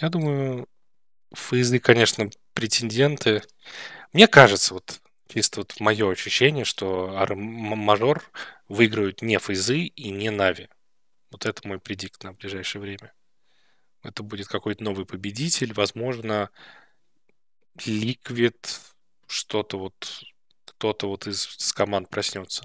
Я думаю, фейзы, конечно, претенденты. Мне кажется, вот чисто вот мое ощущение, что мажор выиграют не фейзы и не Нави. Вот это мой предикт на ближайшее время. Это будет какой-то новый победитель, возможно, Ликвид, что-то вот, кто-то вот из, из команд проснется.